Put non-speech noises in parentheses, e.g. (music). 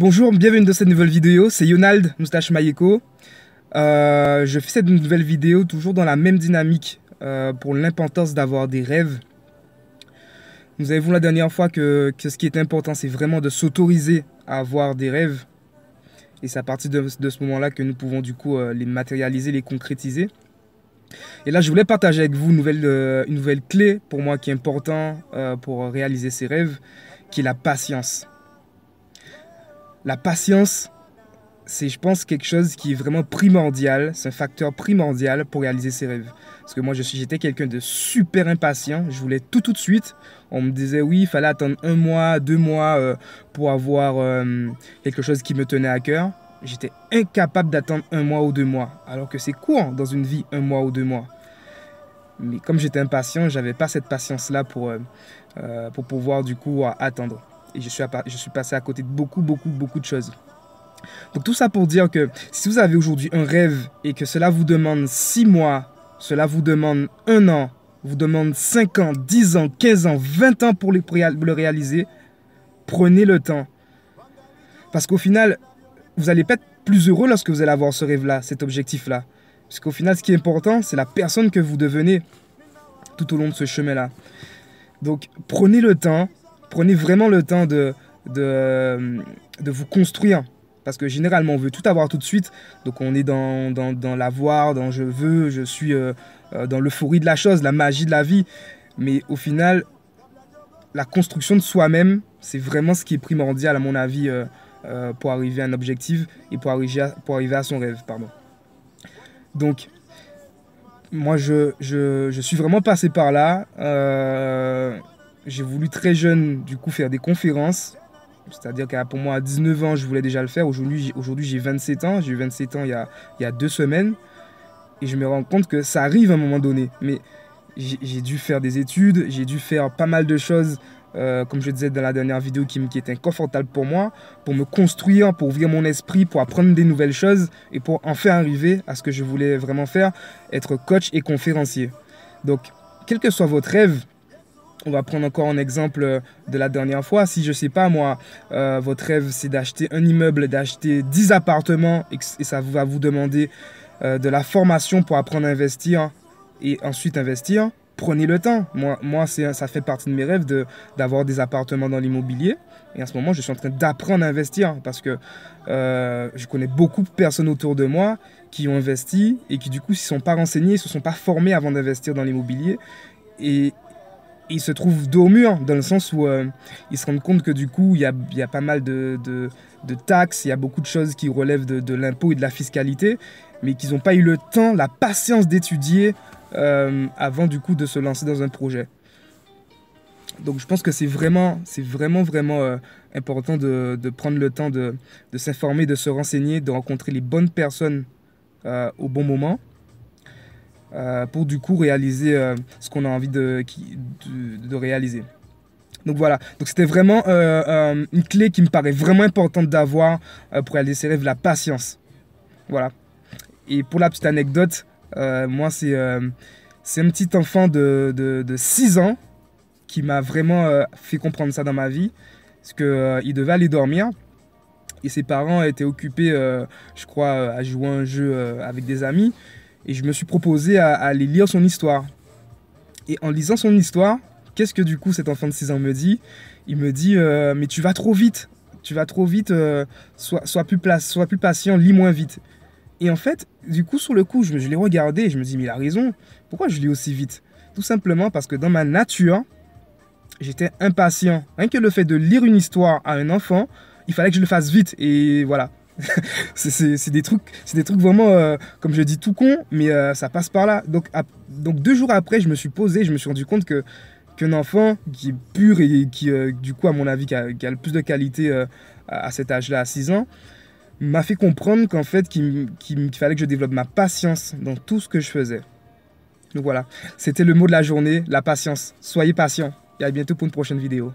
Bonjour, bienvenue dans cette nouvelle vidéo, c'est Yonald Moustache Mayeko. Euh, je fais cette nouvelle vidéo toujours dans la même dynamique euh, pour l'importance d'avoir des rêves. Nous avons vu la dernière fois que, ce qui est important, c'est vraiment de s'autoriser à avoir des rêves. Et c'est à partir de, ce moment-là que nous pouvons du coup euh, les matérialiser, les concrétiser. Et là, je voulais partager avec vous une nouvelle, une nouvelle clé pour moi qui est importante pour réaliser ces rêves, qui est la patience la patience, c'est, je pense, quelque chose qui est vraiment primordial. C'est un facteur primordial pour réaliser ses rêves. Parce que moi, je j'étais quelqu'un de super impatient. Je voulais tout tout de suite. On me disait, oui, il fallait attendre un mois, deux mois euh, pour avoir euh, quelque chose qui me tenait à cœur. J'étais incapable d'attendre un mois ou deux mois. Alors que c'est court dans une vie, un mois ou deux mois. Mais comme j'étais impatient, j'avais pas cette patience-là pour, euh, pour pouvoir, du coup, attendre et je suis, passé à côté de beaucoup, beaucoup, beaucoup de choses. Donc tout ça pour dire que si vous avez aujourd'hui un rêve et que cela vous demande 6 mois, cela vous demande 1 an, vous demande 5 ans, 10 ans, 15 ans, 20 ans pour le réaliser, prenez le temps. Parce qu'au final, vous allez pas être plus heureux lorsque vous allez avoir ce rêve-là, cet objectif-là. Parce qu'au final, ce qui est important, c'est la personne que vous devenez tout au long de ce chemin-là. Donc prenez le temps, prenez vraiment le temps de, euh, de, vous construire. Parce que généralement, on veut tout avoir tout de suite. Donc, on est dans, dans, dans l'avoir, dans je veux, je suis euh, euh, dans l'euphorie de la chose, la magie de la vie. Mais au final, la construction de soi-même, c'est vraiment ce qui est primordial, à mon avis, pour arriver à un objectif et pour arriver à, son rêve. Pardon. Donc, moi, je, je, je suis vraiment passé par là j'ai voulu très jeune, du coup, faire des conférences. C'est-à-dire qu'à pour moi, à 19 ans, je voulais déjà le faire. Aujourd'hui, aujourd'hui j'ai 27 ans. J'ai eu 27 ans il y, a, il y a deux semaines. Et je me rends compte que ça arrive à un moment donné. Mais j'ai dû faire des études, j'ai dû faire pas mal de choses, euh, comme je disais dans la dernière vidéo, qui, qui est inconfortable pour moi, pour me construire, pour ouvrir mon esprit, pour apprendre des nouvelles choses et pour enfin arriver à ce que je voulais vraiment faire, être coach et conférencier. Donc, quel que soit votre rêve, on va prendre encore un exemple euh, de la dernière fois. Si je sais pas moi, euh, votre rêve c'est d'acheter un immeuble, d'acheter 10 appartements et, ça va vous demander euh, de la formation pour apprendre à investir et ensuite investir, prenez le temps. Moi, moi ça fait partie de mes rêves d'avoir des appartements dans l'immobilier. Et en ce moment, je suis en train d'apprendre à investir parce que je connais beaucoup de personnes autour de moi qui ont investi et qui du coup, s'ils sont pas renseignés, se sont pas formés avant d'investir dans l'immobilier. Et ils se trouvent dos au mur, dans le sens où euh, ils se rendent compte que du coup, il y a, pas mal de, taxes, il y a beaucoup de choses qui relèvent de, l'impôt et de la fiscalité, mais qu'ils n'ont pas eu le temps, la patience d'étudier euh, avant du coup de se lancer dans un projet. Donc je pense que c'est vraiment, c'est vraiment, vraiment euh, important de, prendre le temps de, de s'informer, de se renseigner, de rencontrer les bonnes personnes au bon moment. Euh, pour du coup réaliser euh, ce qu'on a envie de, de, réaliser. Donc voilà, donc c'était vraiment euh, une clé qui me paraît vraiment importante d'avoir pour aller ses rêves, la patience. Voilà. Et pour la petite anecdote, moi c'est c'est un petit enfant de, de, 6 ans qui m'a vraiment fait comprendre ça dans ma vie. Parce qu'il il devait aller dormir et ses parents étaient occupés, je crois, à jouer un jeu avec des amis et je me suis proposé à, aller lire son histoire. Et en lisant son histoire, qu'est-ce que du coup cet enfant de 6 ans me dit Il me dit euh, Mais tu vas trop vite, tu vas trop vite, euh, sois, plus plus patient, lis moins vite. Et en fait, du coup, sur le coup, je, je l'ai regardé et je me dis Mais il a raison, pourquoi je lis aussi vite Tout simplement parce que dans ma nature, j'étais impatient. Rien que le fait de lire une histoire à un enfant, il fallait que je le fasse vite. Et voilà, (laughs) c'est des trucs, c'est des trucs vraiment, euh, comme je dis, tout con, mais euh, ça passe par là. Donc, donc deux jours après, je me suis posé, je me suis rendu compte que qu'un enfant qui est pur et qui, euh, du coup, à mon avis, qui a, le plus de qualité à cet âge-là, à 6 ans, m'a fait comprendre qu'en fait, qu'il fallait que je développe ma patience dans tout ce que je faisais. Donc voilà, c'était le mot de la journée, la patience. Soyez patient. Et à bientôt pour une prochaine vidéo.